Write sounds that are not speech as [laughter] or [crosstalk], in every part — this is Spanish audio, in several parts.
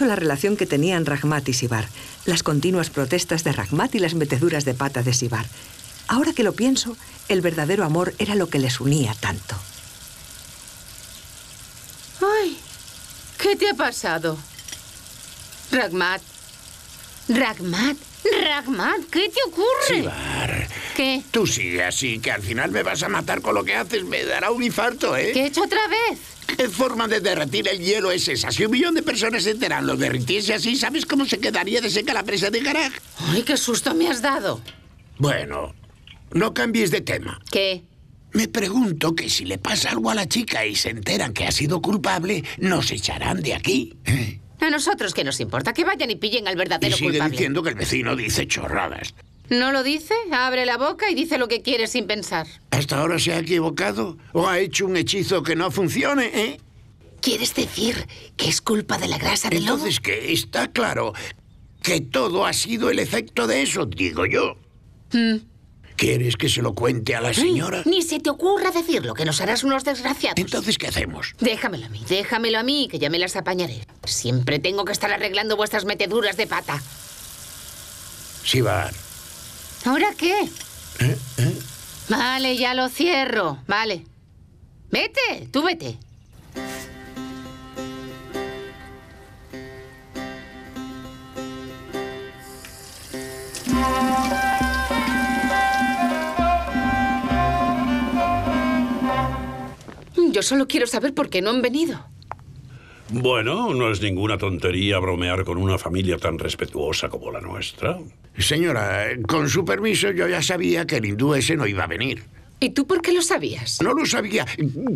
la relación que tenían Ragmat y Sibar, las continuas protestas de Ragmat y las meteduras de pata de Sibar. Ahora que lo pienso, el verdadero amor era lo que les unía tanto. ¡Ay! ¿Qué te ha pasado? Ragmat. Ragmat. Ragmat, ¿qué te ocurre? Sibar. ¿Qué? Tú sigue así, que al final me vas a matar con lo que haces. Me dará un infarto, ¿eh? ¿Qué he hecho otra vez? ¿Qué forma de derretir el hielo es esa? Si un millón de personas se enteran, lo derritiese así, ¿sabes cómo se quedaría de seca la presa de Garak? ¡Ay, qué susto me has dado! Bueno, no cambies de tema. ¿Qué? Me pregunto que si le pasa algo a la chica y se enteran que ha sido culpable, nos echarán de aquí. ¿eh? A nosotros qué nos importa, que vayan y pillen al verdadero y culpable. diciendo que el vecino dice chorradas. ¿No lo dice? Abre la boca y dice lo que quiere sin pensar. ¿Hasta ahora se ha equivocado? ¿O ha hecho un hechizo que no funcione, eh? ¿Quieres decir que es culpa de la grasa de Entonces, que está claro que todo ha sido el efecto de eso, digo yo. Mm. ¿Quieres que se lo cuente a la mm. señora? Ni se te ocurra decirlo, que nos harás unos desgraciados. Entonces, ¿qué hacemos? Déjamelo a mí, déjamelo a mí, que ya me las apañaré. Siempre tengo que estar arreglando vuestras meteduras de pata. Sí, va... ¿Ahora qué? ¿Eh? ¿Eh? Vale, ya lo cierro. Vale. Vete, tú vete. Yo solo quiero saber por qué no han venido. Bueno, no es ninguna tontería bromear con una familia tan respetuosa como la nuestra. Señora, con su permiso yo ya sabía que el hindú ese no iba a venir. ¿Y tú por qué lo sabías? No lo sabía.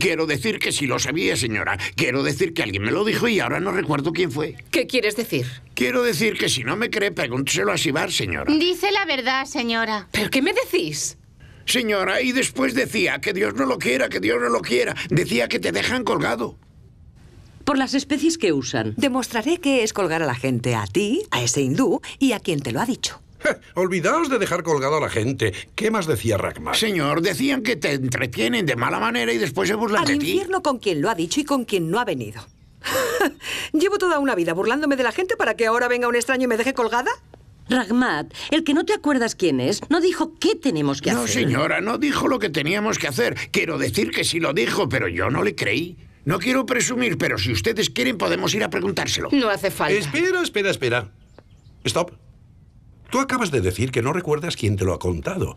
Quiero decir que sí lo sabía, señora. Quiero decir que alguien me lo dijo y ahora no recuerdo quién fue. ¿Qué quieres decir? Quiero decir que si no me cree, pregúnteselo a Sibar, señora. Dice la verdad, señora. ¿Pero qué me decís? Señora, y después decía que Dios no lo quiera, que Dios no lo quiera. Decía que te dejan colgado por las especies que usan. Demostraré que es colgar a la gente a ti, a ese hindú y a quien te lo ha dicho. Olvidaos de dejar colgado a la gente. ¿Qué más decía Ragmat? Señor, decían que te entretienen de mala manera y después se burlan de ti. Al infierno con quien lo ha dicho y con quien no ha venido. [laughs] ¿Llevo toda una vida burlándome de la gente para que ahora venga un extraño y me deje colgada? Ragmat, el que no te acuerdas quién es, no dijo qué tenemos que hacer. No, señora, no dijo lo que teníamos que hacer. Quiero decir que sí lo dijo, pero yo no le creí. No quiero presumir, pero si ustedes quieren podemos ir a preguntárselo. No hace falta. Espera, espera, espera. Stop. Tú acabas de decir que no recuerdas quién te lo ha contado.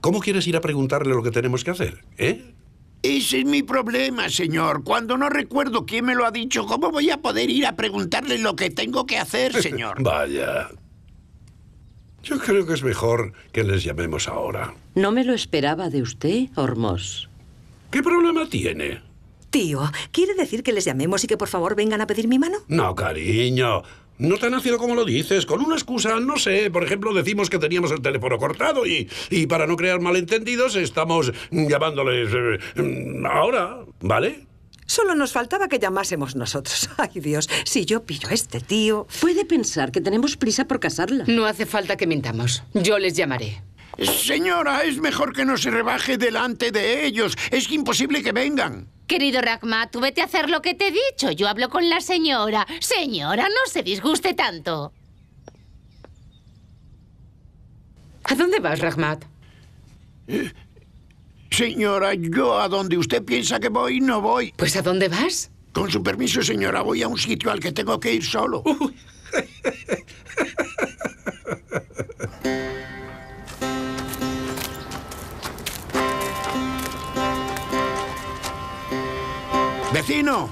¿Cómo quieres ir a preguntarle lo que tenemos que hacer? ¿Eh? Ese es mi problema, señor. Cuando no recuerdo quién me lo ha dicho, ¿cómo voy a poder ir a preguntarle lo que tengo que hacer, [laughs] señor? Vaya. Yo creo que es mejor que les llamemos ahora. No me lo esperaba de usted, Hormos. ¿Qué problema tiene? Tío, ¿quiere decir que les llamemos y que por favor vengan a pedir mi mano? No, cariño. No tan ácido como lo dices. Con una excusa, no sé. Por ejemplo, decimos que teníamos el teléfono cortado y, y para no crear malentendidos estamos llamándoles eh, ahora, ¿vale? Solo nos faltaba que llamásemos nosotros. [laughs] Ay, Dios, si yo pillo a este tío... Puede pensar que tenemos prisa por casarla. No hace falta que mintamos. Yo les llamaré. Señora, es mejor que no se rebaje delante de ellos. Es imposible que vengan. Querido Rahmat, tú vete a hacer lo que te he dicho. Yo hablo con la señora. Señora, no se disguste tanto. ¿A dónde vas, Rahmat? señora, yo a donde usted piensa que voy, no voy. Pues ¿a dónde vas? Con su permiso, señora, voy a un sitio al que tengo que ir solo. [laughs] vecino.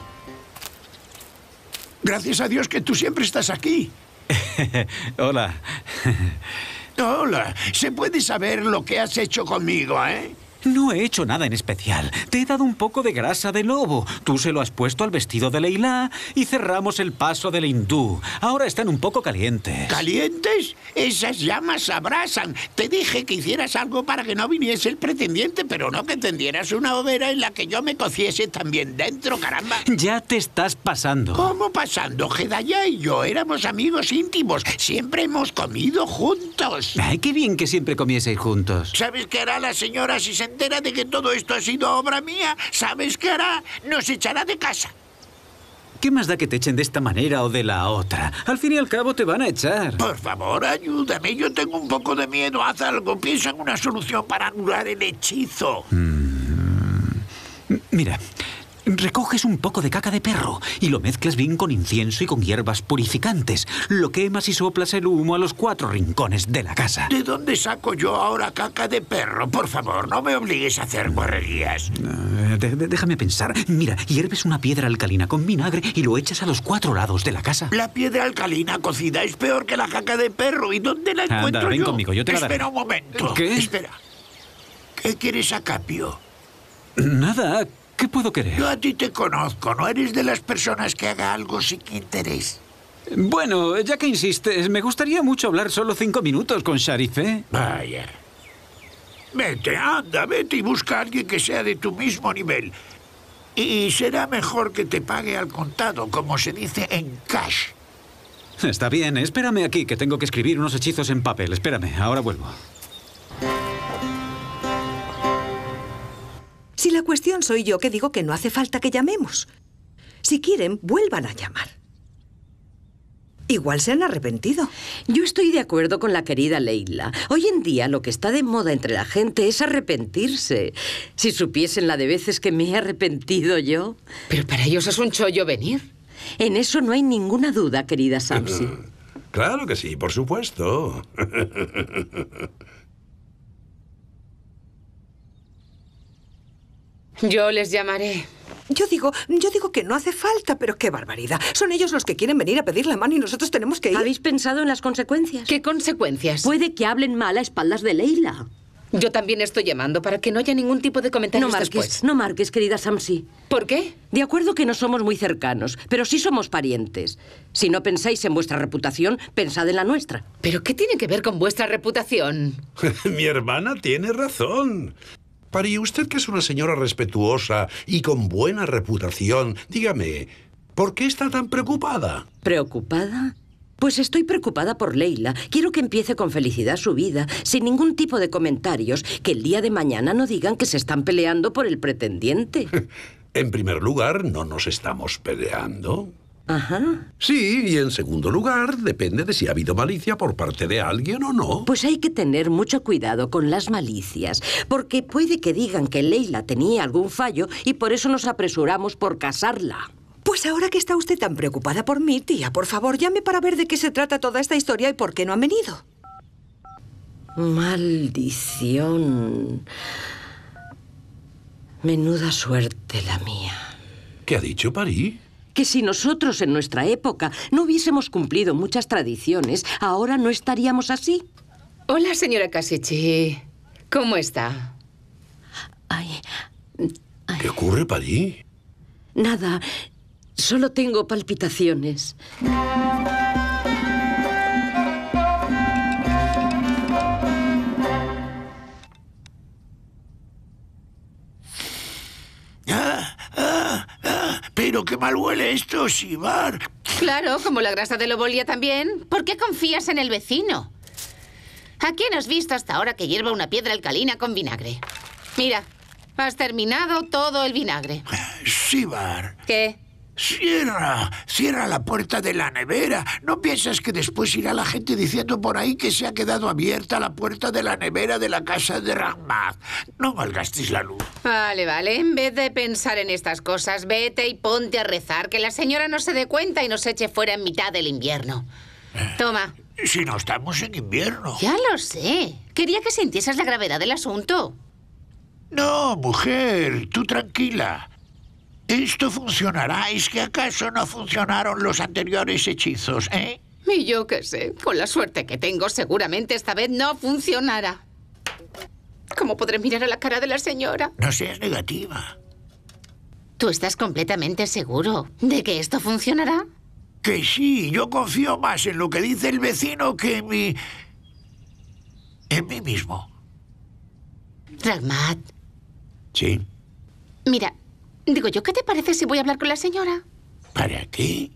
Gracias a Dios que tú siempre estás aquí. [laughs] Hola. Hola. ¿Se puede saber lo que has hecho conmigo, eh? No he hecho nada en especial. Te he dado un poco de grasa de lobo. Tú se lo has puesto al vestido de Leila y cerramos el paso del hindú. Ahora están un poco calientes. ¿Calientes? Esas llamas abrasan. Te dije que hicieras algo para que no viniese el pretendiente, pero no que tendieras una hoguera en la que yo me cociese también dentro, caramba. Ya te estás pasando. ¿Cómo pasando? Hedaya y yo éramos amigos íntimos. Siempre hemos comido juntos. Ay, qué bien que siempre comieseis juntos. ¿Sabes qué hará la señora si se de que todo esto ha sido obra mía, ¿sabes qué hará? Nos echará de casa. ¿Qué más da que te echen de esta manera o de la otra? Al fin y al cabo te van a echar. Por favor, ayúdame. Yo tengo un poco de miedo. Haz algo. Piensa en una solución para anular el hechizo. Mm. Mira, Recoges un poco de caca de perro y lo mezclas bien con incienso y con hierbas purificantes. Lo quemas y soplas el humo a los cuatro rincones de la casa. ¿De dónde saco yo ahora caca de perro? Por favor, no me obligues a hacer borrerías. Ah, déjame pensar. Mira, hierves una piedra alcalina con vinagre y lo echas a los cuatro lados de la casa. La piedra alcalina cocida es peor que la caca de perro. ¿Y dónde la encuentro ven conmigo, yo te la Espera un momento. ¿Qué? Espera. ¿Qué quieres a Nada, ¿Qué puedo querer? Yo a ti te conozco. No eres de las personas que haga algo sin interés. Bueno, ya que insistes, me gustaría mucho hablar solo cinco minutos con Sharif, Vaya. Vete, anda, vete y busca a alguien que sea de tu mismo nivel. Y será mejor que te pague al contado, como se dice en cash. Está bien, espérame aquí, que tengo que escribir unos hechizos en papel. Espérame, ahora vuelvo. Si la cuestión soy yo que digo que no hace falta que llamemos. Si quieren, vuelvan a llamar. Igual se han arrepentido. Yo estoy de acuerdo con la querida Leila. Hoy en día lo que está de moda entre la gente es arrepentirse. Si supiesen la de veces que me he arrepentido yo. Pero para ellos es un chollo venir. En eso no hay ninguna duda, querida Samsi. claro que sí, por supuesto. [laughs] Yo les llamaré. Yo digo, yo digo que no hace falta, pero qué barbaridad. Son ellos los que quieren venir a pedir la mano y nosotros tenemos que ir. ¿Habéis pensado en las consecuencias? ¿Qué consecuencias? Puede que hablen mal a espaldas de Leila. Yo también estoy llamando para que no haya ningún tipo de comentario no marques, No marques, querida Samsi. ¿Por qué? De acuerdo que no somos muy cercanos, pero sí somos parientes. Si no pensáis en vuestra reputación, pensad en la nuestra. ¿Pero qué tiene que ver con vuestra reputación? [laughs] Mi hermana tiene razón. Pero y usted que es una señora respetuosa y con buena reputación, dígame, ¿por qué está tan preocupada? ¿Preocupada? Pues estoy preocupada por Leila. Quiero que empiece con felicidad su vida, sin ningún tipo de comentarios, que el día de mañana no digan que se están peleando por el pretendiente. [laughs] en primer lugar, no nos estamos peleando. Ajá. Sí, y en segundo lugar, depende de si ha habido malicia por parte de alguien o no. Pues hay que tener mucho cuidado con las malicias, porque puede que digan que Leila tenía algún fallo y por eso nos apresuramos por casarla. Pues ahora que está usted tan preocupada por mí, tía, por favor, llame para ver de qué se trata toda esta historia y por qué no han venido. Maldición. Menuda suerte la mía. ¿Qué ha dicho París? que si nosotros en nuestra época no hubiésemos cumplido muchas tradiciones, ahora no estaríamos así. Hola, señora Casichi. ¿Cómo está? ¿Qué ocurre, ti Nada. Solo tengo palpitaciones. mal huele esto, Sibar. Claro, como la grasa de lobolia también. ¿Por qué confías en el vecino? ¿A quién has visto hasta ahora que hierva una piedra alcalina con vinagre? Mira, has terminado todo el vinagre. Sibar. ¿Qué? Cierra, cierra la puerta de la nevera. ¿No piensas que después irá la gente diciendo por ahí que se ha quedado abierta la puerta de la nevera de la casa de Rahmat? No malgastes la luz. Vale, vale. En vez de pensar en estas cosas, vete y ponte a rezar, que la señora no se dé cuenta y nos eche fuera en mitad del invierno. Eh, Toma. Si no estamos en invierno. Ya lo sé. Quería que sintieses la gravedad del asunto. No, mujer, tú tranquila. ¿Esto funcionará? ¿Es que acaso no funcionaron los anteriores hechizos, eh? Y yo qué sé. Con la suerte que tengo, seguramente esta vez no funcionará. ¿Cómo podré mirar a la cara de la señora? No seas negativa. ¿Tú estás completamente seguro de que esto funcionará? Que sí, yo confío más en lo que dice el vecino que en mi... en mí mismo. Dragmat. Sí. Mira, Digo yo, ¿qué te parece si voy a hablar con la señora? ¿Para qué?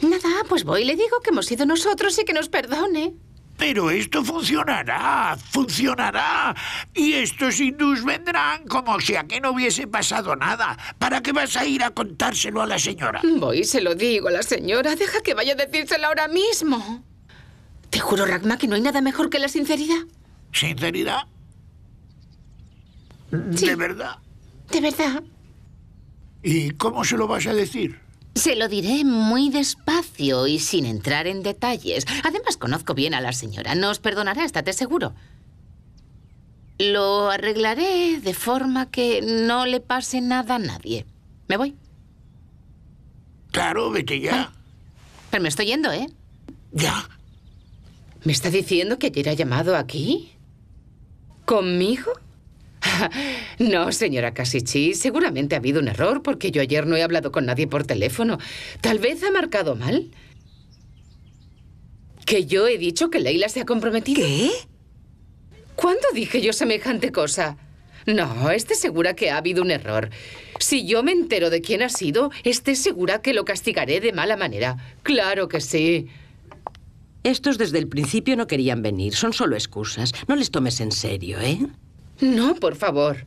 Nada, pues voy y le digo que hemos sido nosotros y que nos perdone. Pero esto funcionará, funcionará. Y estos hindús vendrán como si a no hubiese pasado nada. ¿Para qué vas a ir a contárselo a la señora? Voy y se lo digo a la señora. Deja que vaya a decírselo ahora mismo. Te juro, Ragma, que no hay nada mejor que la sinceridad. ¿Sinceridad? ¿De verdad? De verdad. ¿Y cómo se lo vas a decir? Se lo diré muy despacio y sin entrar en detalles. Además, conozco bien a la señora. Nos perdonará, estate seguro. Lo arreglaré de forma que no le pase nada a nadie. ¿Me voy? Claro, vete ya. Pero me estoy yendo, ¿eh? Ya. ¿Me está diciendo que ayer ha llamado aquí? ¿Conmigo? [laughs] no, señora Kasichi. seguramente ha habido un error porque yo ayer no he hablado con nadie por teléfono. Tal vez ha marcado mal. Que yo he dicho que Leila se ha comprometido. ¿Qué? ¿Cuándo dije yo semejante cosa? No, esté segura que ha habido un error. Si yo me entero de quién ha sido, esté segura que lo castigaré de mala manera. Claro que sí. Estos desde el principio no querían venir, son solo excusas. No les tomes en serio, ¿eh? No, por favor.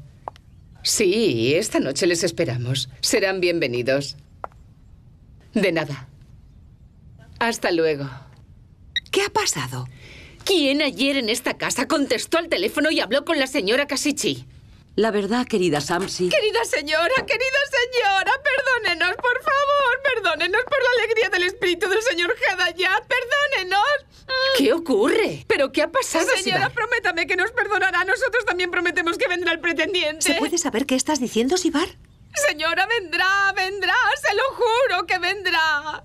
Sí, esta noche les esperamos. Serán bienvenidos. De nada. Hasta luego. ¿Qué ha pasado? ¿Quién ayer en esta casa contestó al teléfono y habló con la señora Kasichi? La verdad, querida Samsi... Querida señora, querida señora, perdónenos, por favor, perdónenos por la alegría del espíritu del señor Hadayat, ¿Qué ocurre? ¿Pero qué ha pasado, Señora, prométame que nos perdonará. Nosotros también prometemos que vendrá el pretendiente. ¿Se puede saber qué estás diciendo, Sibar? Señora, vendrá, vendrá, se lo juro que vendrá.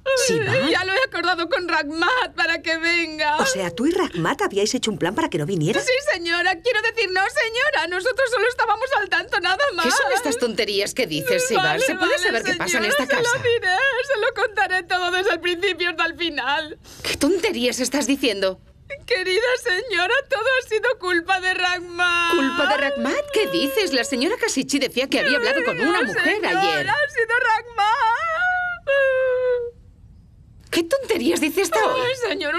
Ya lo he acordado con Ragmat para que venga. O sea, tú y Ragmat habíais hecho un plan para que no viniera. Sí, señora, quiero decir, no, señora, nosotros solo estábamos al tanto, nada más. ¿Qué son estas tonterías que dices, Sibar? ¿Se puede saber qué pasa en esta casa? Se lo diré, se lo contaré todo desde el principio hasta el final. ¿Qué tonterías estás diciendo? Querida señora, todo ha sido culpa de Ragmat. ¿Culpa de Ragmat? ¿Qué dices? La señora Kasichi decía que había hablado con una mujer ayer. ¡Ha sido Ragmat! ¿Qué tonterías dice esta señor,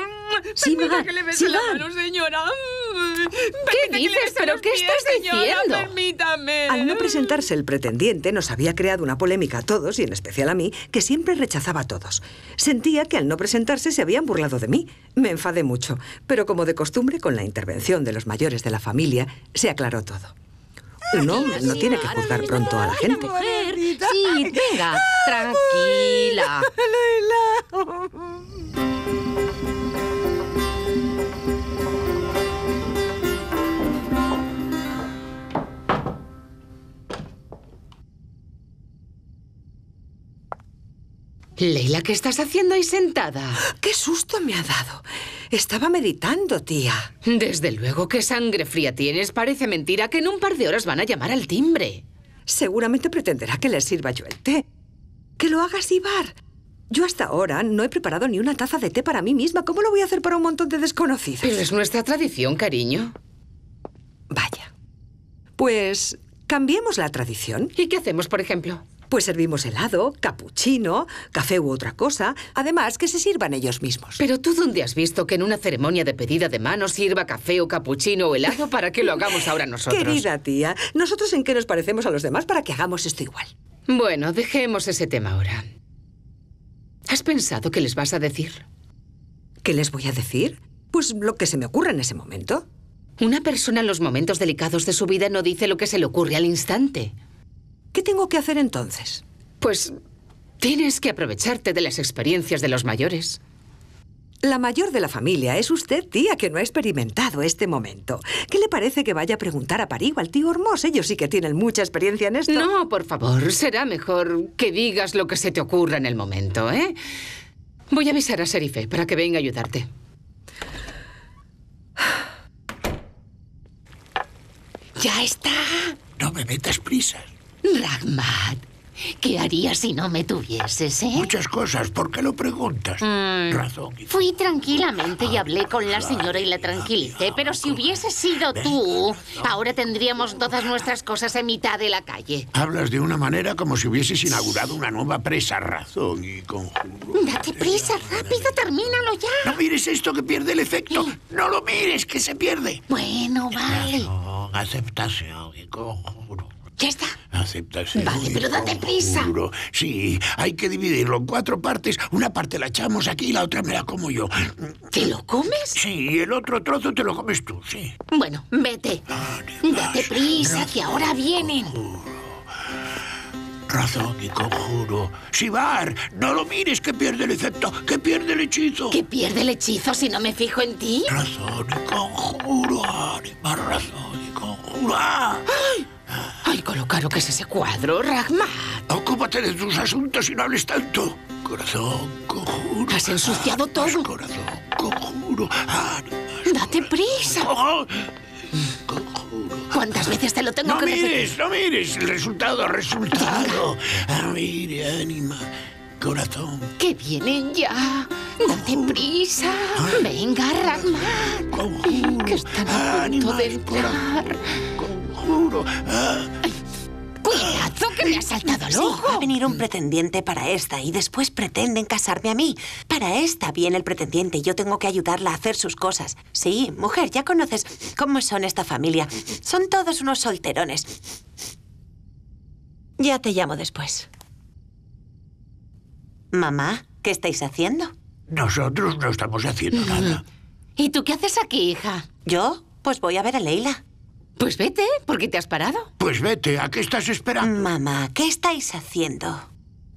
que le bese la mano, señora. ¿Qué dices? ¿Pero qué estás diciendo? Permítame. Al no presentarse el pretendiente, nos había creado una polémica a todos, y en especial a mí, que siempre rechazaba a todos. Sentía que al no presentarse se habían burlado de mí. Me enfadé mucho, pero como de costumbre, con la intervención de los mayores de la familia, se aclaró todo. Un hombre no tiene que juzgar pronto a la gente. Sí, venga, tranquila. Leila, ¿qué estás haciendo ahí sentada? ¡Qué susto me ha dado! Estaba meditando, tía. Desde luego, que sangre fría tienes. Parece mentira que en un par de horas van a llamar al timbre. Seguramente pretenderá que le sirva yo el té. ¡Que lo hagas Sibar! Yo hasta ahora no he preparado ni una taza de té para mí misma. ¿Cómo lo voy a hacer para un montón de desconocidos? Pero es nuestra tradición, cariño. Vaya. Pues cambiemos la tradición. ¿Y qué hacemos, por ejemplo? Pues servimos helado, capuchino, café u otra cosa. Además, que se sirvan ellos mismos. Pero tú dónde has visto que en una ceremonia de pedida de mano sirva café o capuchino o helado para que lo hagamos ahora [laughs] nosotros. Querida tía, ¿nosotros en qué nos parecemos a los demás para que hagamos esto igual? Bueno, dejemos ese tema ahora. ¿Has pensado qué les vas a decir? ¿Qué les voy a decir? Pues lo que se me ocurra en ese momento. Una persona en los momentos delicados de su vida no dice lo que se le ocurre al instante. ¿Qué tengo que hacer entonces? Pues tienes que aprovecharte de las experiencias de los mayores. La mayor de la familia es usted, tía, que no ha experimentado este momento. ¿Qué le parece que vaya a preguntar a Parigo al tío Hermoso? Ellos sí que tienen mucha experiencia en esto. No, por favor, será mejor que digas lo que se te ocurra en el momento, ¿eh? Voy a avisar a Serife para que venga a ayudarte. ¡Ya está! No me metas prisas. Ragmat, ¿qué harías si no me tuvieses, eh? Muchas cosas, ¿por qué lo preguntas? Mm, razón. Fui tranquilamente y hablé con la señora y la tranquilicé, pero si hubiese sido tú, ahora tendríamos todas nuestras cosas en mitad de la calle. Hablas de una manera como si hubieses inaugurado una nueva presa, razón y conjuro. Date prisa, rápido, termínalo ya. No mires esto que pierde el efecto. ¿Eh? No lo mires, que se pierde. Bueno, vale. aceptación y conjuro. ¿Ya está? ¡Acepta, vale, pero date prisa. Juro. Sí, hay que dividirlo en cuatro partes. Una parte la echamos aquí y la otra me la como yo. ¿Te lo comes? Sí, el otro trozo te lo comes tú, sí. Bueno, vete. Ah, date prisa, que ahora vienen. Razón y conjuro. Sibar, no lo mires, que pierde el efecto, que pierde el hechizo. ¿Qué pierde el hechizo si no me fijo en ti? Razón y conjuro, Anima, razón y conjuro. ¡Ah! ¡Ay! ¡Ay, colocar lo que es ese cuadro, Ragmat. Ocúpate de tus asuntos y no hables tanto. Corazón, conjuro. Has ensuciado todo. corazón, conjuro. Date prisa. ¿Cuántas veces te lo tengo que decir? No mires, no mires. El resultado, resultado. Ah, mire, ánima, corazón. Que vienen ya. Date prisa. Venga, Ragmat. Conjuro. Que están a punto de juro. ¡Cuidado, que me ha saltado el ojo! va a venir un pretendiente para esta y después pretenden casarme a mí. Para esta viene el pretendiente y yo tengo que ayudarla a hacer sus cosas. Sí, mujer, ya conoces cómo son esta familia. Son todos unos solterones. Ya te llamo después. Mamá, ¿qué estáis haciendo? Nosotros no estamos haciendo nada. ¿Y tú qué haces aquí, hija? ¿Yo? Pues voy a ver a Leila. Pues vete, ¿por qué te has parado? Pues vete, ¿a qué estás esperando? Mamá, ¿qué estáis haciendo?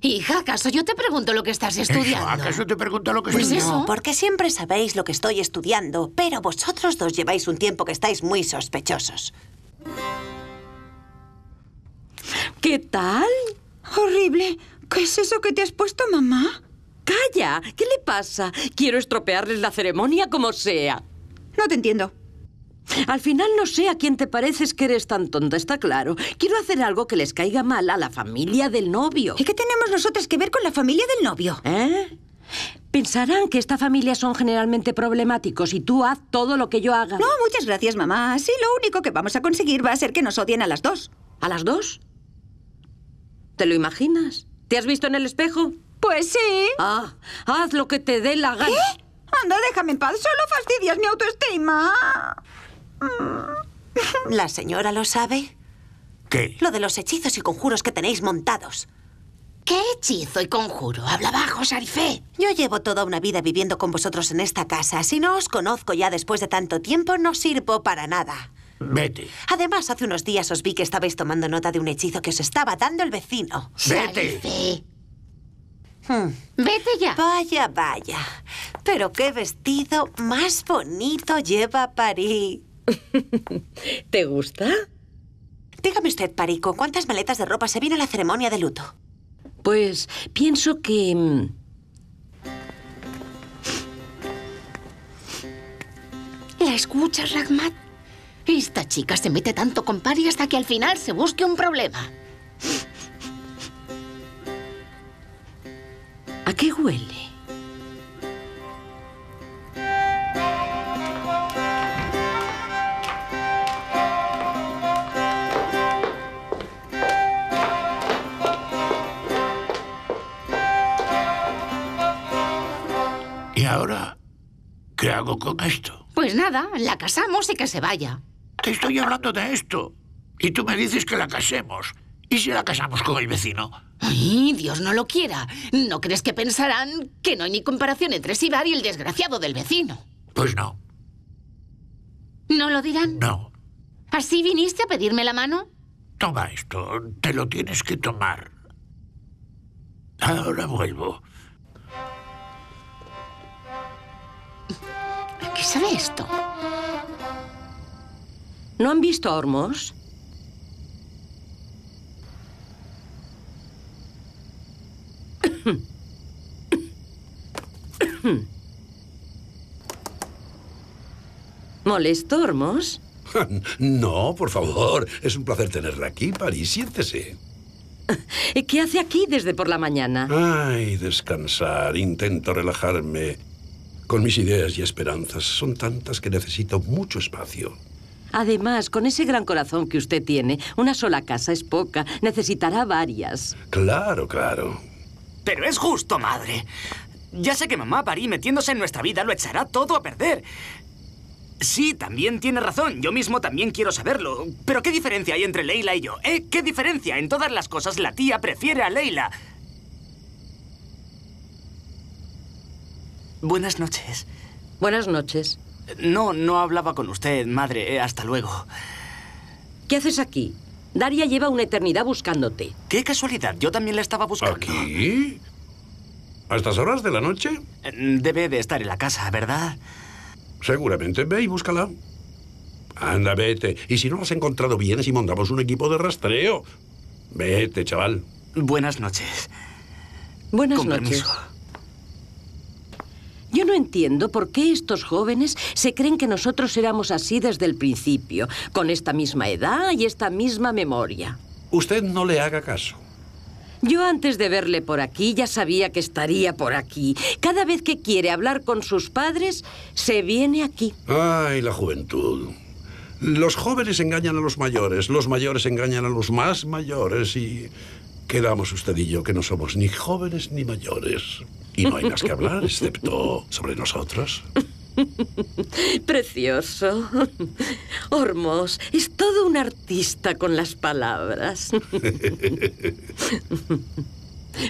Hija, ¿acaso yo te pregunto lo que estás estudiando? ¿Acaso te pregunto lo que pues eso? porque siempre sabéis lo que estoy estudiando, pero vosotros dos lleváis un tiempo que estáis muy sospechosos. ¿Qué tal? Horrible. ¿Qué es eso que te has puesto, mamá? ¡Calla! ¿Qué le pasa? Quiero estropearles la ceremonia como sea. No te entiendo. Al final no sé a quién te pareces que eres tan tonta, está claro. Quiero hacer algo que les caiga mal a la familia del novio. ¿Y qué tenemos nosotras que ver con la familia del novio? ¿Eh? Pensarán que esta familia son generalmente problemáticos y tú haz todo lo que yo haga. No, muchas gracias, mamá. Sí, lo único que vamos a conseguir va a ser que nos odien a las dos. ¿A las dos? ¿Te lo imaginas? ¿Te has visto en el espejo? Pues sí. Ah, haz lo que te dé la gana. ¿Qué? Anda, déjame en paz. Solo fastidias mi autoestima. ¿La señora lo sabe? ¿Qué? Lo de los hechizos y conjuros que tenéis montados. ¿Qué hechizo y conjuro? Habla bajo, Sarifé. Yo llevo toda una vida viviendo con vosotros en esta casa. Si no os conozco ya después de tanto tiempo, no sirvo para nada. Vete. Además, hace unos días os vi que estabais tomando nota de un hechizo que os estaba dando el vecino. ¡Vete! Hmm. Vete ya. Vaya, vaya. Pero qué vestido más bonito lleva París. [laughs] ¿Te gusta? Dígame usted, Parico, ¿cuántas maletas de ropa se viene a la ceremonia de luto? Pues pienso que... Mm, ¿La escuchas, Ragmat? Esta chica se mete tanto con Pari hasta que al final se busque un problema. ¿A qué huele? hago con esto? Pues nada, la casamos y que se vaya. Te estoy hablando de esto. Y tú me dices que la casemos. ¿Y si la casamos con el vecino? Ay, Dios no lo quiera. ¿No crees que pensarán que no hay ni comparación entre Sibar y el desgraciado del vecino? Pues no. ¿No lo dirán? No. ¿Así viniste a pedirme la mano? Toma esto, te lo tienes que tomar. Ahora vuelvo. ¿Qué sabe esto? ¿No han visto a Hormos? ¿Molesto, Hormos? [laughs] No, por favor. Es un placer tenerla aquí, París. Siéntese. ¿Qué hace aquí desde por la mañana? Ay, descansar. Intento relajarme con mis ideas y esperanzas. Son tantas que necesito mucho espacio. Además, con ese gran corazón que usted tiene, una sola casa es poca. Necesitará varias. Claro, claro. Pero es justo, madre. Ya sé que mamá Parí metiéndose en nuestra vida lo echará todo a perder. Sí, también tiene razón. Yo mismo también quiero saberlo. Pero ¿qué diferencia hay entre Leila y yo? ¿Eh? ¿Qué diferencia? En todas las cosas la tía prefiere a Leila. Buenas noches. Buenas noches. No, no hablaba con usted, madre. Eh, hasta luego. ¿Qué haces aquí? Daria lleva una eternidad buscándote. ¡Qué casualidad! Yo también la estaba buscando. ¿Aquí? ¿A estas horas de la noche? Eh, debe de estar en la casa, ¿verdad? Seguramente. Ve y búscala. Anda, vete. Y si no la has encontrado bien, si montamos un equipo de rastreo. Vete, chaval. Buenas noches. Buenas noches. Yo no entiendo por qué estos jóvenes se creen que nosotros éramos así desde el principio, con esta misma edad y esta misma memoria. Usted no le haga caso. Yo antes de verle por aquí ya sabía que estaría por aquí. Cada vez que quiere hablar con sus padres, se viene aquí. Ay, la juventud. Los jóvenes engañan a los mayores, los mayores engañan a los más mayores y quedamos usted y yo que no somos ni jóvenes ni mayores. Y no hay más que hablar, excepto sobre nosotros. Precioso. Hormos es todo un artista con las palabras.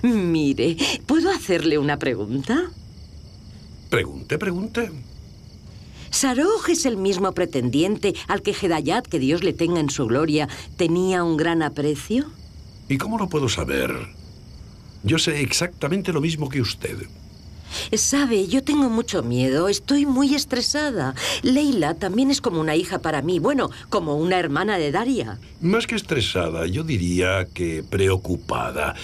Mire, ¿puedo hacerle una pregunta? Pregunte, pregunte. Saroj es el mismo pretendiente al que Hedayat, que Dios le tenga en su gloria, tenía un gran aprecio. ¿Y cómo lo puedo saber? Yo sé exactamente lo mismo que usted. Sabe, yo tengo mucho miedo, estoy muy estresada. Leila también es como una hija para mí, bueno, como una hermana de Daria. Más que estresada, yo diría que preocupada.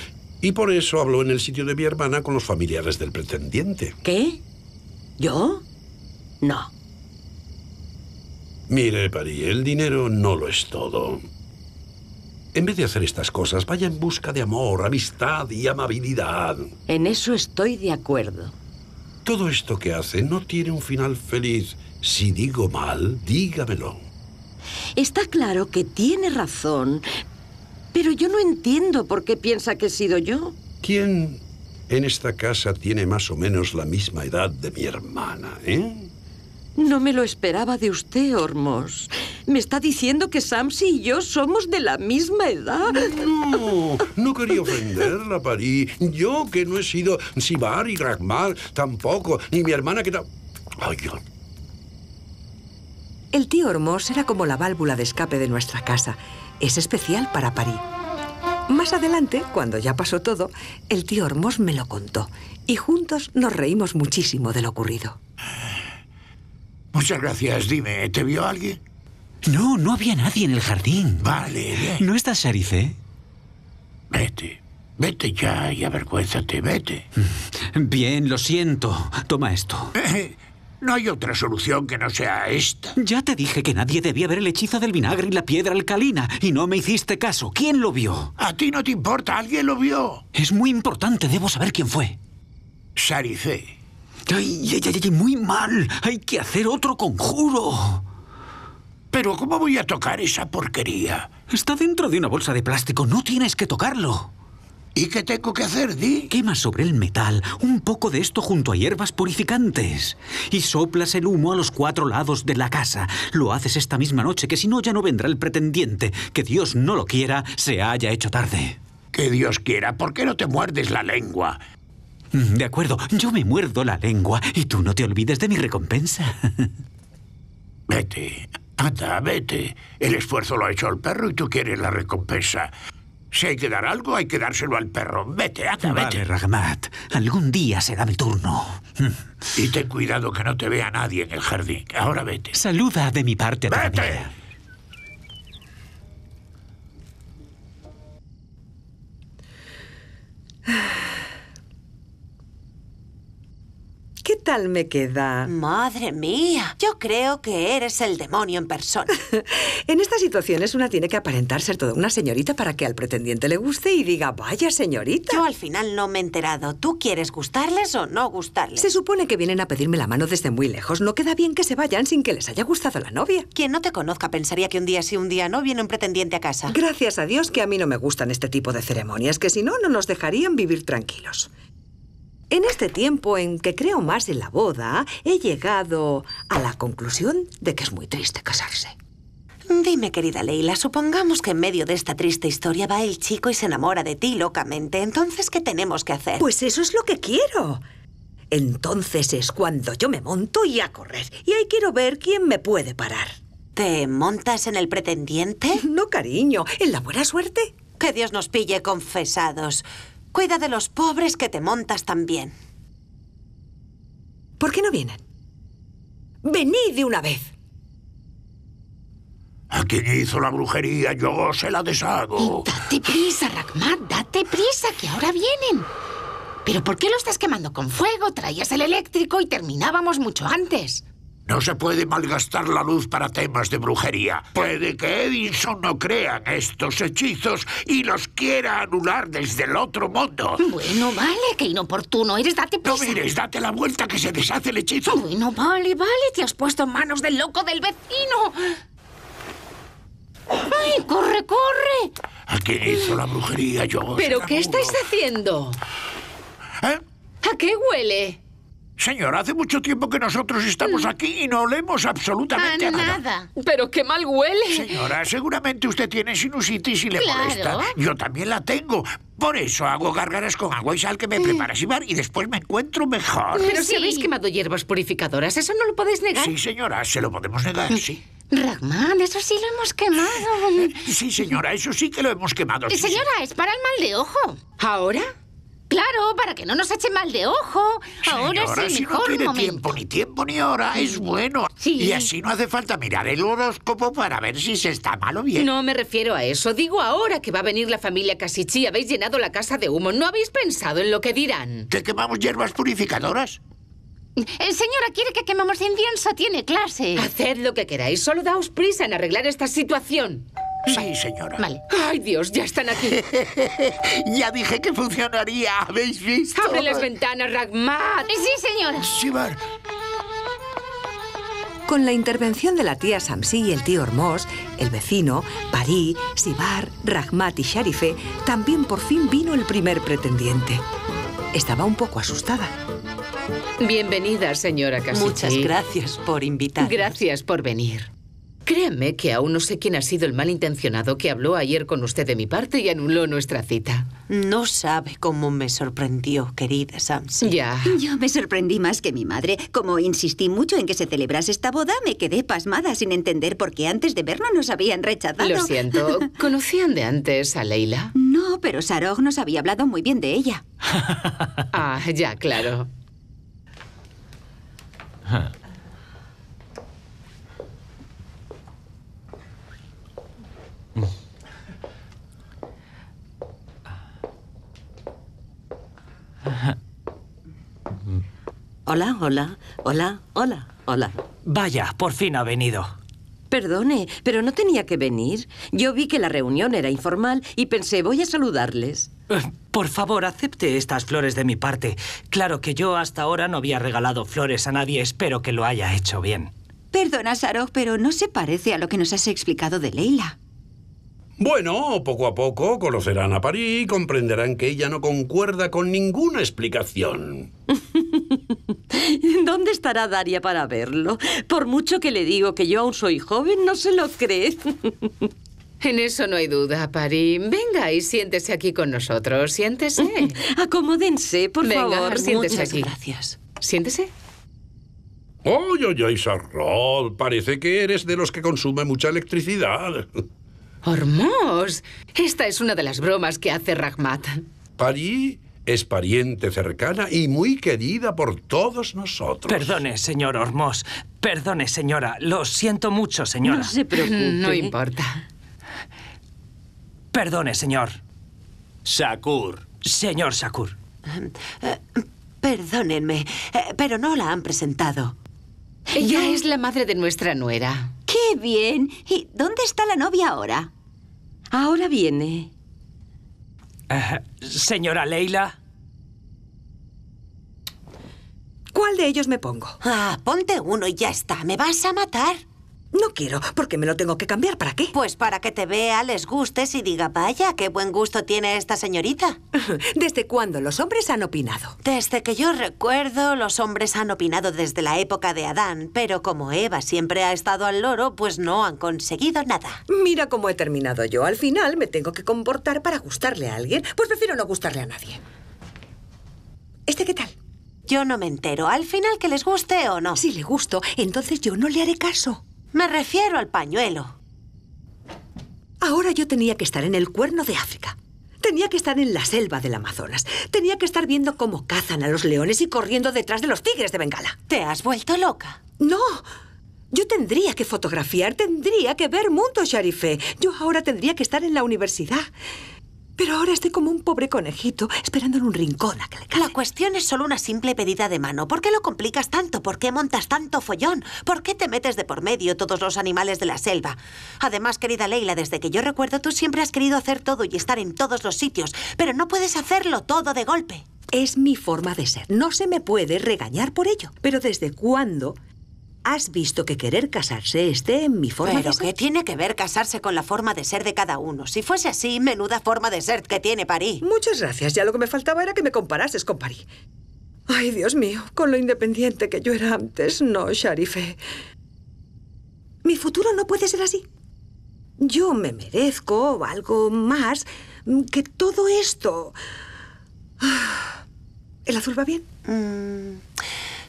Y por eso hablo en el sitio de mi hermana con los familiares del pretendiente. ¿Qué? ¿Yo? No. Mire, Pari, el dinero no lo es todo. En vez de hacer estas cosas, vaya en busca de amor, amistad y amabilidad. En eso estoy de acuerdo. Todo esto que hace no tiene un final feliz. Si digo mal, dígamelo. Está claro que tiene razón, pero yo no entiendo por qué piensa que he sido yo. ¿Quién en esta casa tiene más o menos la misma edad de mi hermana, eh? No me lo esperaba de usted, Hormos. Me está diciendo que Samsi y yo somos de la misma edad. No, no quería ofenderla, París. Yo que no he sido Sibar y Ragmar tampoco, ni mi hermana que... Ay, El tío Hormos era como la válvula de escape de nuestra casa. Es especial para París. Más adelante, cuando ya pasó todo, el tío Hormos me lo contó y juntos nos reímos muchísimo de lo ocurrido. Muchas gracias. Dime, ¿te vio alguien? No, no había nadie en el jardín. Vale. ¿No estás Sharife? Vete. Vete ya y avergüénzate, vete. Mm, bien, lo siento. Toma esto. Eh, no hay otra solución que no sea esta. Ya te dije que nadie debía ver el hechizo del vinagre y la piedra alcalina, y no me hiciste caso. ¿Quién lo vio? A ti no te importa, alguien lo vio. Es muy importante, debo saber quién fue. Saricé. ¡Ay, ay, ay, ay! muy mal! ¡Hay que hacer otro conjuro! Pero ¿cómo voy a tocar esa porquería? Está dentro de una bolsa de plástico. No tienes que tocarlo. ¿Y qué tengo que hacer, Di? Quema sobre el metal un poco de esto junto a hierbas purificantes. Y soplas el humo a los cuatro lados de la casa. Lo haces esta misma noche, que si no ya no vendrá el pretendiente. Que Dios no lo quiera, se haya hecho tarde. Que Dios quiera, ¿por qué no te muerdes la lengua? De acuerdo, yo me muerdo la lengua y tú no te olvides de mi recompensa. [laughs] Vete, anda, vete. El esfuerzo lo ha hecho el perro y tú quieres la recompensa. Si hay que dar algo, hay que dárselo al perro. Vete, anda, vete. Ragamat. Algún día será mi turno. Y ten cuidado que no te vea nadie en el jardín. Ahora vete. Saluda de mi parte a ¡Vete! tal me queda? Madre mía, yo creo que eres el demonio en persona. [laughs] en estas situaciones una tiene que aparentar ser toda una señorita para que al pretendiente le guste y diga, vaya señorita. Yo al final no me he enterado. ¿Tú quieres gustarles o no gustarles? Se supone que vienen a pedirme la mano desde muy lejos. No queda bien que se vayan sin que les haya gustado la novia. Quien no te conozca pensaría que un día sí, un día no viene un pretendiente a casa. Gracias a Dios que a mí no me gustan este tipo de ceremonias, que si no, no nos dejarían vivir tranquilos. En este tiempo en que creo más en la boda, he llegado a la conclusión de que es muy triste casarse. Dime, querida Leila, supongamos que en medio de esta triste historia va el chico y se enamora de ti locamente. Entonces, ¿qué tenemos que hacer? Pues eso es lo que quiero. Entonces es cuando yo me monto y a correr. Y ahí quiero ver quién me puede parar. ¿Te montas en el pretendiente? No, cariño, en la buena suerte. Que Dios nos pille confesados. Cuida de los pobres que te montas también. ¿Por qué no vienen? ¡Venid de una vez! A quien hizo la brujería yo se la deshago. date prisa, Ragmar, date prisa, que ahora vienen. ¿Pero por qué lo estás quemando con fuego? Traías el eléctrico y terminábamos mucho antes. No se puede malgastar la luz para temas de brujería. Puede que Edison no crea estos hechizos y los quiera anular desde el otro mundo. Bueno, vale, qué inoportuno eres, date prisa. No mires, date la vuelta que se deshace el hechizo. Bueno, vale, vale, te has puesto en manos del loco del vecino. ¡Ay, corre, corre! ¿A quién hizo la brujería yo? ¿Pero qué estáis haciendo? ¿Eh? ¿A qué huele? Señora, hace mucho tiempo que nosotros estamos mm. aquí y no olemos absolutamente nada. Pero qué mal huele. Señora, seguramente usted tiene sinusitis y le molesta. Yo también la tengo. Por eso hago gárgaras con agua y sal que me mm. prepara Sibar y después me encuentro mejor. Pero si habéis quemado hierbas purificadoras, eso no lo podéis negar. Sí, señora, se lo podemos negar, sí. Rahman, eso sí lo hemos quemado. Sí, señora, eso sí que lo hemos quemado. Eh, sí, señora, es para el mal de ojo. ¿Ahora? Claro, para que no nos eche mal de ojo. Ahora sí, es el si mejor no tiene tiempo, ni tiempo ni hora, es bueno. Sí. Y así no hace falta mirar el horóscopo para ver si se está mal o bien. No me refiero a eso. Digo ahora que va a venir la familia Casichi. Habéis llenado la casa de humo. ¿No habéis pensado en lo que dirán? ¿Que quemamos hierbas purificadoras? El eh, señora quiere que quememos incienso. Tiene clase. Haced lo que queráis. Solo daos prisa en arreglar esta situación. Sí, señora. Ay, Dios, ya están aquí. [laughs] ya dije que funcionaría. ¿Habéis visto? Abre las ventanas, Ragmat. Sí, señora. Shivar. Con la intervención de la tía Samsi y el tío Hormoz, el vecino, Parí, Sibar, Ragmat y Sharife, también por fin vino el primer pretendiente. Estaba un poco asustada. Bienvenida, señora Kasim. Muchas gracias por invitar. Gracias por venir. Créanme que aún no sé quién ha sido el malintencionado que habló ayer con usted de mi parte y anuló nuestra cita. No sabe cómo me sorprendió, querida Samson. Ya. Yo me sorprendí más que mi madre. Como insistí mucho en que se celebrase esta boda, me quedé pasmada sin entender por qué antes de vernos nos habían rechazado. Lo siento. [laughs] ¿Conocían de antes a Leila? No, pero Sarog nos había hablado muy bien de ella. ah, ya, claro. Ah. Hola, hola, hola, hola, hola. Vaya, por fin ha venido. Perdone, pero no tenía que venir. Yo vi que la reunión era informal y pensé, voy a saludarles. Eh, por favor, acepte estas flores de mi parte. Claro que yo hasta ahora no había regalado flores a nadie. Espero que lo haya hecho bien. Perdona, Sarok, pero no se parece a lo que nos has explicado de Leila. Bueno, poco a poco conocerán a París y comprenderán que ella no concuerda con ninguna explicación. [laughs] ¿Dónde estará Daria para verlo? Por mucho que le digo que yo aún soy joven, no se lo cree. [laughs] En eso no hay duda, Pari. Venga y siéntese aquí con nosotros. Siéntese. [laughs] Acomódense, por Venga, favor. Siéntese Muchas aquí. Gracias. Siéntese. Oye, oye, Parece que eres de los que consume mucha electricidad. Hormoz. Esta es una de las bromas que hace Rahmat. Parí es pariente cercana y muy querida por todos nosotros. Perdone, señor Hormoz. Perdone, señora. Lo siento mucho, señora. No se preocupe. No importa. Perdone, señor. Shakur. Señor Shakur. Em, eh, perdónenme, eh, pero no la han presentado. Ella es la madre de nuestra nuera. ¡Qué bien! ¿Y dónde está la novia ahora? Ahora viene. señora Leila. ¿Cuál de ellos me pongo? Ah, ponte uno y ya está. Me vas a matar. No quiero, porque me lo tengo que cambiar. ¿Para qué? Pues para que te vea, les gustes y diga, vaya, qué buen gusto tiene esta señorita. [laughs] ¿Desde cuándo los hombres han opinado? Desde que yo recuerdo, los hombres han opinado desde la época de Adán, pero como Eva siempre ha estado al loro, pues no han conseguido nada. Mira cómo he terminado yo. Al final me tengo que comportar para gustarle a alguien, pues prefiero no gustarle a nadie. ¿Este qué tal? Yo no me entero. Al final que les guste o no. Si le gusto, entonces yo no le haré caso. Me refiero al pañuelo. Ahora yo tenía que estar en el cuerno de África. Tenía que estar en la selva del Amazonas. Tenía que estar viendo cómo cazan a los leones y corriendo detrás de los tigres de Bengala. ¿Te has vuelto loca? No. Yo tendría que fotografiar, tendría que ver mundo, Sharifé. Yo ahora tendría que estar en la universidad. Pero ahora estoy como un pobre conejito esperando en un rincón a que le La cuestión es solo una simple pedida de mano. ¿Por qué lo complicas tanto? ¿Por qué montas tanto follón? ¿Por qué te metes de por medio todos los animales de la selva? Además, querida Leila, desde que yo recuerdo tú siempre has querido hacer todo y estar en todos los sitios, pero no puedes hacerlo todo de golpe. Es mi forma de ser. No se me puede regañar por ello. Pero ¿desde cuándo Has visto que querer casarse esté en mi forma de ser. ¿Pero qué tiene que ver casarse con la forma de ser de cada uno? Si fuese así, menuda forma de ser que tiene París. Muchas gracias. Ya lo que me faltaba era que me comparases con París. Ay, Dios mío, con lo independiente que yo era antes, no, Sharife. Mi futuro no puede ser así. Yo me merezco algo más que todo esto. Ah, ¿El azul va bien? Mm.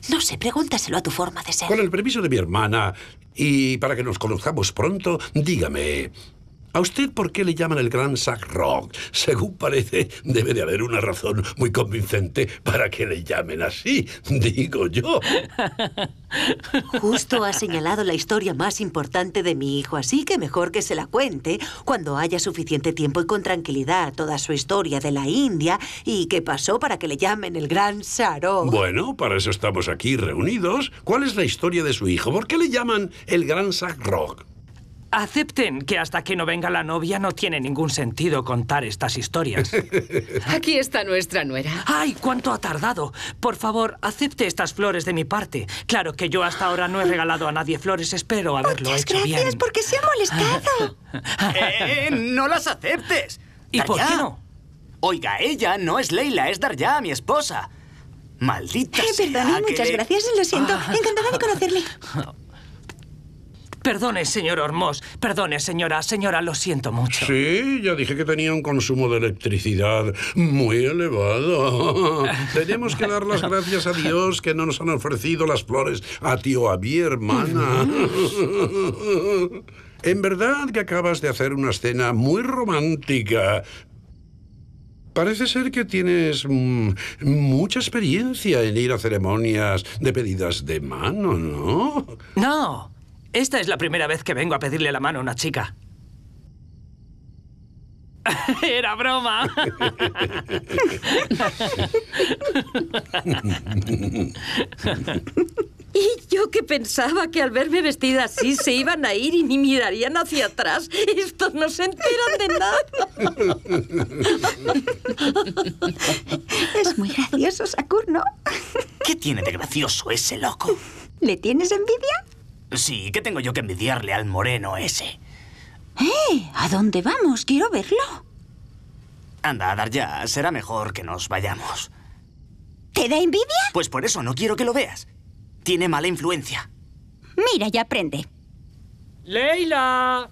No sé, pregúntaselo a tu forma de ser. Con el permiso de mi hermana y para que nos conozcamos pronto, dígame, ¿A usted por qué le llaman el gran Sack Rock? Según parece, debe de haber una razón muy convincente para que le llamen así, digo yo. Justo ha señalado la historia más importante de mi hijo, así que mejor que se la cuente cuando haya suficiente tiempo y con tranquilidad toda su historia de la India y qué pasó para que le llamen el gran Rock. Bueno, para eso estamos aquí reunidos. ¿Cuál es la historia de su hijo? ¿Por qué le llaman el gran Sack Rock? Acepten que hasta que no venga la novia no tiene ningún sentido contar estas historias. [laughs] Aquí está nuestra nuera. ¡Ay, cuánto ha tardado! Por favor, acepte estas flores de mi parte. Claro que yo hasta ahora no he regalado a nadie flores, espero haberlo Muchas gracias porque se ha molestado. [laughs] Eh, eh, no las aceptes! ¿Y por qué no? Oiga, ella no es Leila, es Darya, mi esposa. Maldita eh, sea. muchas gracias, lo siento. Ah. Encantada de conocerle. [laughs] Perdone, señor Hormos. Perdone, señora. Señora, lo siento mucho. Sí, ya dije que tenía un consumo de electricidad muy elevado. [laughs] Tenemos que dar las gracias a Dios que no nos han ofrecido las flores a tío mi hermana. en verdad que acabas de hacer una escena muy romántica. Parece ser que tienes mm, mucha experiencia en ir a ceremonias de pedidas de mano, ¿no? No. Esta es la primera vez que vengo a pedirle la mano a una chica. [laughs] Era broma. Y yo que pensaba que al verme vestida así se iban a ir y ni mirarían hacia atrás. Estos no se enteran de nada. Es muy gracioso, Sakur, ¿no? ¿Qué tiene de gracioso ese loco? ¿Le tienes envidia? Sí, ¿qué tengo yo que envidiarle al moreno ese? ¡Eh! ¿A dónde vamos? Quiero verlo. Anda, a dar ya. Será mejor que nos vayamos. ¿Te da envidia? Pues por eso no quiero que lo veas. Tiene mala influencia. Mira y aprende. ¡Leila!